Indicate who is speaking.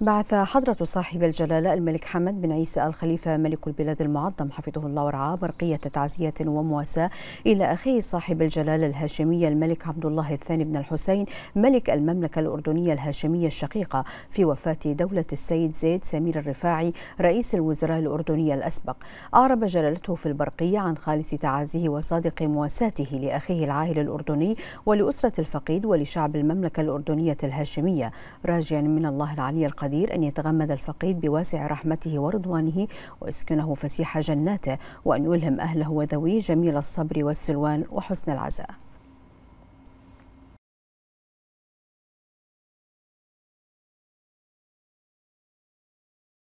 Speaker 1: بعث حضرة صاحب الجلالة الملك حمد بن عيسى الخليفة ملك البلاد المعظم حفظه الله ورعاه برقية تعزية ومواساة إلى أخيه صاحب الجلالة الهاشمية الملك عبد الله الثاني بن الحسين ملك المملكة الأردنية الهاشمية الشقيقة في وفاة دولة السيد زيد سمير الرفاعي رئيس الوزراء الأردني الأسبق أعرب جلالته في البرقية عن خالص تعازيه وصادق مواساته لأخيه العاهل الأردني ولأسرة الفقيد ولشعب المملكة الأردنية الهاشمية راجيا من الله العلي القدير القدير أن يتغمد الفقيد بواسع رحمته ورضوانه ويسكنه فسيح جناته وأن يلهم أهله وذويه جميل الصبر والسلوان وحسن العزاء